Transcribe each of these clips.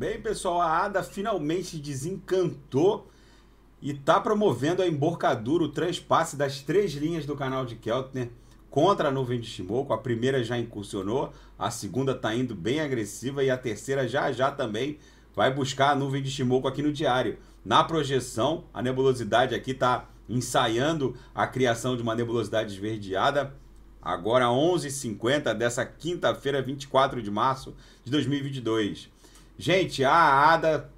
Bem, pessoal, a ADA finalmente desencantou e está promovendo a emborcadura, o transpasse das três linhas do canal de Keltner contra a nuvem de Shimoku. A primeira já incursionou, a segunda está indo bem agressiva e a terceira já já também vai buscar a nuvem de Shimoku aqui no diário. Na projeção, a nebulosidade aqui está ensaiando a criação de uma nebulosidade esverdeada. Agora 11h50 dessa quinta-feira, 24 de março de 2022. Gente, a ADA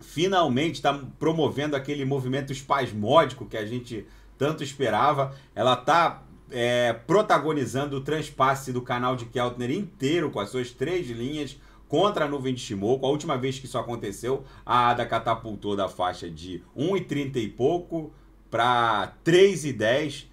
finalmente está promovendo aquele movimento espasmódico que a gente tanto esperava. Ela está é, protagonizando o transpasse do canal de Keltner inteiro com as suas três linhas contra a nuvem de Shimoku. A última vez que isso aconteceu, a Ada catapultou da faixa de 1,30 e pouco para 3,10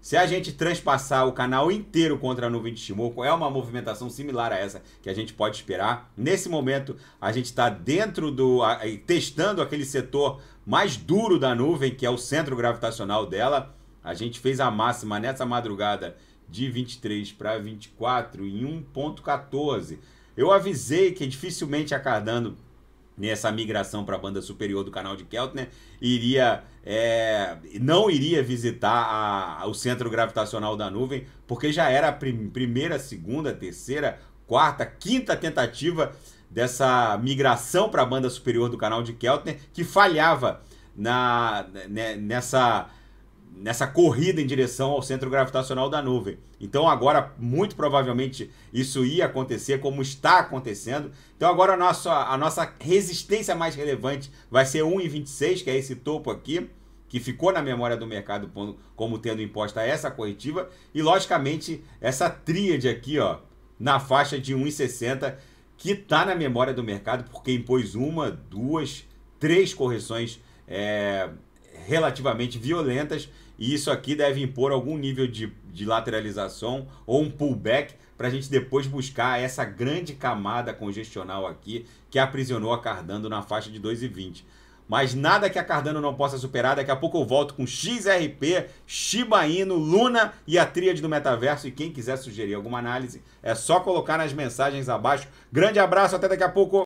se a gente transpassar o canal inteiro contra a nuvem de Shimoku, é uma movimentação similar a essa que a gente pode esperar. Nesse momento, a gente está dentro do. testando aquele setor mais duro da nuvem, que é o centro gravitacional dela. A gente fez a máxima nessa madrugada de 23 para 24 em 1,14. Eu avisei que dificilmente a Cardano nessa migração para a banda superior do canal de Keltner, né? iria é, não iria visitar a, a, o centro gravitacional da nuvem, porque já era a prim, primeira, segunda, terceira, quarta, quinta tentativa dessa migração para a banda superior do canal de Keltner, né? que falhava na, né, nessa nessa corrida em direção ao centro gravitacional da nuvem. Então agora muito provavelmente isso ia acontecer como está acontecendo. Então agora a nossa, a nossa resistência mais relevante vai ser 1,26, que é esse topo aqui, que ficou na memória do mercado como tendo imposta essa corretiva e logicamente essa tríade aqui, ó, na faixa de 1,60 que está na memória do mercado porque impôs uma, duas, três correções é, relativamente violentas e isso aqui deve impor algum nível de, de lateralização ou um pullback para a gente depois buscar essa grande camada congestional aqui que aprisionou a Cardano na faixa de 2,20. Mas nada que a Cardano não possa superar. Daqui a pouco eu volto com XRP, Shiba Inu, Luna e a tríade do metaverso. E quem quiser sugerir alguma análise, é só colocar nas mensagens abaixo. Grande abraço, até daqui a pouco.